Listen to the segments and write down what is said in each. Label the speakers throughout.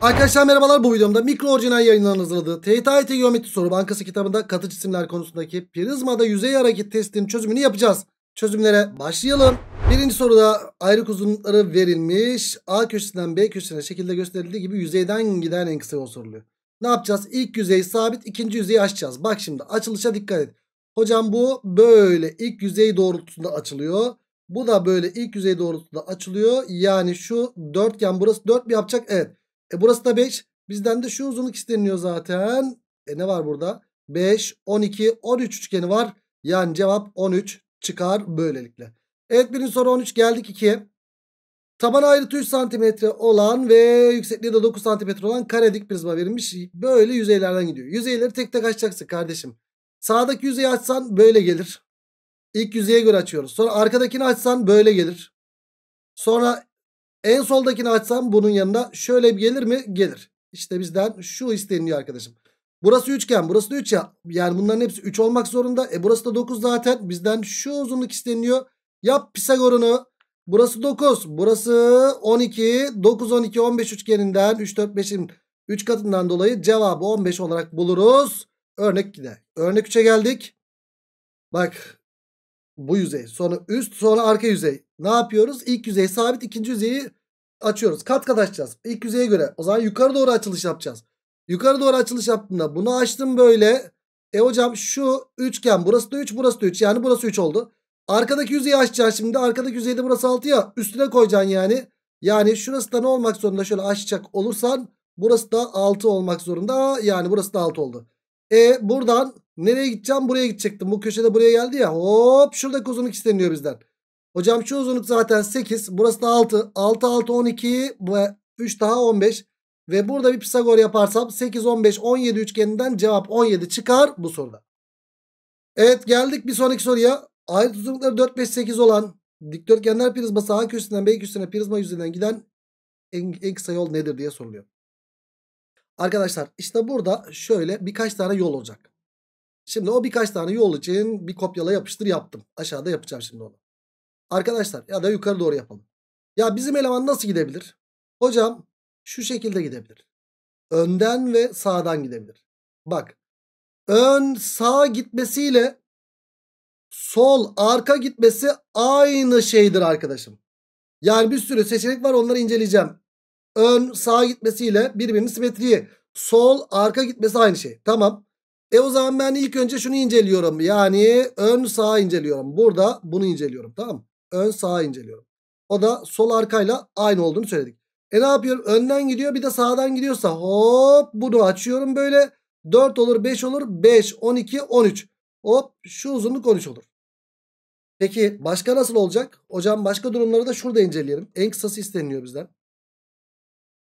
Speaker 1: Arkadaşlar merhabalar bu videomda mikro orijinal yayınlarının hazırladığı TYT Geometri Soru Bankası kitabında katı cisimler konusundaki prizmada yüzey hareket testinin çözümünü yapacağız. Çözümlere başlayalım. Birinci soruda ayrık uzunlukları verilmiş. A köşesinden B köşesine şekilde gösterildiği gibi yüzeyden giden en kısa yol soruluyor. Ne yapacağız? İlk yüzey sabit ikinci yüzeyi açacağız. Bak şimdi açılışa dikkat et. Hocam bu böyle ilk yüzey doğrultusunda açılıyor. Bu da böyle ilk yüzey doğrultusunda açılıyor. Yani şu dörtgen burası dört mü yapacak? Evet. E burası da 5. Bizden de şu uzunluk isteniyor zaten. E ne var burada? 5, 12, 13 üçgeni var. Yani cevap 13 çıkar böylelikle. Evet birinci soru 13 geldik 2'ye. Taban ayrıtı 3 cm olan ve yüksekliği de 9 cm olan kare dik prizma verilmiş. Böyle yüzeylerden gidiyor. Yüzeyleri tek tek açacaksın kardeşim. Sağdaki yüzeyi açsan böyle gelir. İlk yüzeye göre açıyoruz. Sonra arkadakini açsan böyle gelir. Sonra en soldakini açsam bunun yanında şöyle gelir mi? Gelir. İşte bizden şu isteniyor arkadaşım. Burası üçgen burası da 3 ya. Yani bunların hepsi 3 olmak zorunda. E burası da 9 zaten. Bizden şu uzunluk isteniyor. Yap Pisagor'unu. Burası 9. Burası 12. 9, 12, 15 üçgeninden 3, 4, 5'in 3 katından dolayı cevabı 15 olarak buluruz. Örnek 2'de. Örnek 3'e geldik. Bak bu yüzey. Sonra üst sonra arka yüzey. Ne yapıyoruz? İlk yüzey sabit ikinci yüzeyi açıyoruz. Kat kat açacağız. İlk yüzeye göre. O zaman yukarı doğru açılış yapacağız. Yukarı doğru açılış yaptığında bunu açtım böyle. E hocam şu üçgen burası da 3 burası da 3 yani burası 3 oldu. Arkadaki yüzeyi açacağız. şimdi. Arkadaki yüzeyde burası 6 ya üstüne koyacaksın yani. Yani şurası da ne olmak zorunda şöyle açacak olursan burası da 6 olmak zorunda. Yani burası da 6 oldu. E buradan nereye gideceğim? Buraya gidecektim. Bu köşede buraya geldi ya. Hop şuradaki uzunluk isteniyor bizden. Hocam şu uzunluk zaten 8. Burası da 6. 6 6 12 ve 3 daha 15. Ve burada bir Pisagor yaparsam 8 15 17 üçgeninden cevap 17 çıkar bu soruda. Evet geldik bir sonraki soruya. Ayrıt uzunlukları 4 5 8 olan dikdörtgenler prizması A köşesinden B köşesine prizma yüzünden giden en, en kısa yol nedir diye soruluyor. Arkadaşlar işte burada şöyle birkaç tane yol olacak. Şimdi o birkaç tane yol için bir kopyala yapıştır yaptım. Aşağıda yapacağım şimdi onu. Arkadaşlar ya da yukarı doğru yapalım. Ya bizim eleman nasıl gidebilir? Hocam şu şekilde gidebilir. Önden ve sağdan gidebilir. Bak ön sağ gitmesiyle sol arka gitmesi aynı şeydir arkadaşım. Yani bir sürü seçenek var onları inceleyeceğim. Ön sağa gitmesiyle birbirinin simetriği. Sol arka gitmesi aynı şey. Tamam. E o zaman ben ilk önce şunu inceliyorum. Yani ön sağa inceliyorum. Burada bunu inceliyorum. Tamam Ön sağa inceliyorum. O da sol arkayla aynı olduğunu söyledik. E ne yapıyorum? Önden gidiyor bir de sağdan gidiyorsa hop bunu açıyorum böyle. 4 olur 5 olur 5 12 13. Hop şu uzunluk 13 olur. Peki başka nasıl olacak? Hocam başka durumları da şurada inceleyelim. En kısası isteniliyor bizden.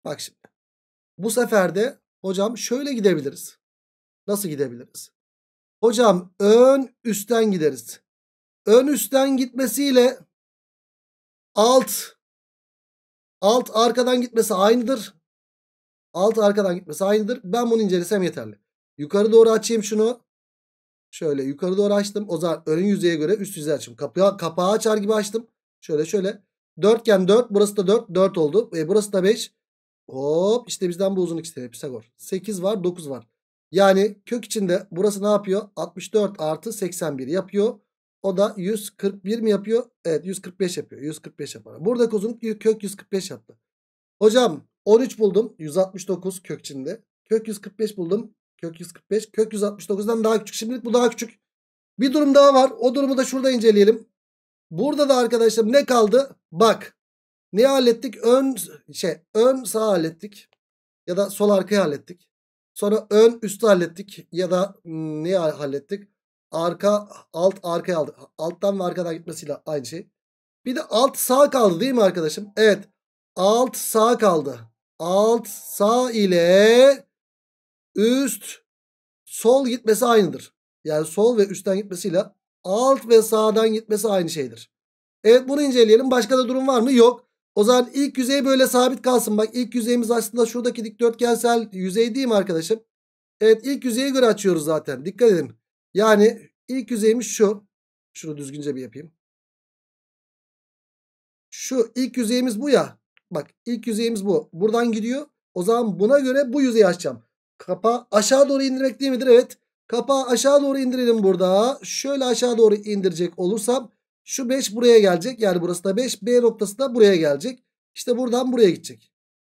Speaker 1: Bak şimdi. Bu sefer de hocam şöyle gidebiliriz. Nasıl gidebiliriz? Hocam ön üstten gideriz. Ön üstten gitmesiyle alt alt arkadan gitmesi aynıdır. Alt arkadan gitmesi aynıdır. Ben bunu incelesem yeterli. Yukarı doğru açayım şunu. Şöyle yukarı doğru açtım. O zaman ön yüzeye göre üst yüzey açtım. Kapıya kapağı açar gibi açtım. Şöyle şöyle. Dörtgen 4. Burası da 4. 4 oldu. E, burası da 5. Hop işte bizden bu uzunluk isteniyor Pisagor. 8 var 9 var. Yani kök içinde burası ne yapıyor? 64 artı 81 yapıyor. O da 141 mi yapıyor? Evet 145 yapıyor. 145 yapar. Buradaki uzunluk kök 145 yaptı. Hocam 13 buldum. 169 kök içinde. Kök 145 buldum. Kök 145. Kök 169'dan daha küçük. Şimdilik bu daha küçük. Bir durum daha var. O durumu da şurada inceleyelim. Burada da arkadaşlarım ne kaldı? Bak Neyi hallettik? Ön şey ön sağ hallettik ya da sol arkayı hallettik. Sonra ön üstü hallettik ya da neyi hallettik? Arka alt arkaya aldık. Alttan ve arkadan gitmesiyle aynı şey. Bir de alt sağ kaldı değil mi arkadaşım? Evet. Alt sağ kaldı. Alt sağ ile üst sol gitmesi aynıdır. Yani sol ve üstten gitmesiyle alt ve sağdan gitmesi aynı şeydir. Evet bunu inceleyelim. Başka da durum var mı? Yok. O zaman ilk yüzey böyle sabit kalsın. Bak ilk yüzeyimiz aslında şuradaki dikdörtgensel yüzey değil mi arkadaşım? Evet ilk yüzeye göre açıyoruz zaten. Dikkat edin. Yani ilk yüzeyimiz şu. Şunu düzgünce bir yapayım. Şu ilk yüzeyimiz bu ya. Bak ilk yüzeyimiz bu. Buradan gidiyor. O zaman buna göre bu yüzeyi açacağım. Kapağı aşağı doğru indirmek değil midir? Evet. Kapağı aşağı doğru indirelim burada. Şöyle aşağı doğru indirecek olursam şu 5 buraya gelecek. Yani burası da 5. B noktası da buraya gelecek. İşte buradan buraya gidecek.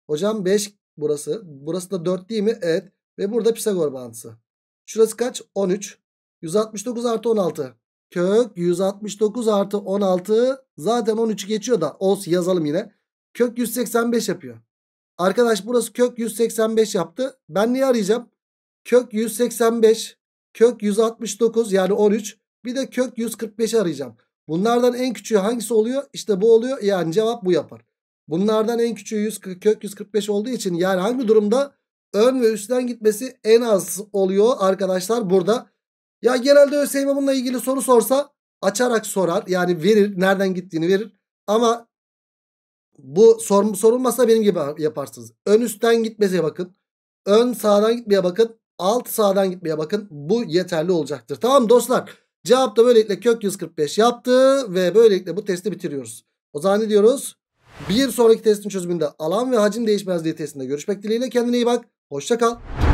Speaker 1: Hocam 5 burası. Burası da 4 değil mi? Evet. Ve burada Pisagor bağıntısı. Şurası kaç? 13. 169 artı 16. Kök 169 artı 16. Zaten 13 geçiyor da. Olsun yazalım yine. Kök 185 yapıyor. Arkadaş burası kök 185 yaptı. Ben niye arayacağım? Kök 185. Kök 169 yani 13. Bir de kök 145 arayacağım. Bunlardan en küçüğü hangisi oluyor? İşte bu oluyor. Yani cevap bu yapar. Bunlardan en küçüğü 100, kök 145 olduğu için yani hangi durumda ön ve üstten gitmesi en az oluyor arkadaşlar burada. Ya genelde ÖSYM bununla ilgili soru sorsa açarak sorar. Yani verir. Nereden gittiğini verir. Ama bu sor, sorulmasa benim gibi yaparsınız. Ön üstten gitmeye bakın. Ön sağdan gitmeye bakın. Alt sağdan gitmeye bakın. Bu yeterli olacaktır. Tamam dostlar. Cevap da böylelikle kök 145 yaptı ve böylelikle bu testi bitiriyoruz. O zaman ne diyoruz? Bir sonraki testin çözümünde alan ve hacim değişmezliği testinde görüşmek dileğiyle kendine iyi bak. Hoşça kal.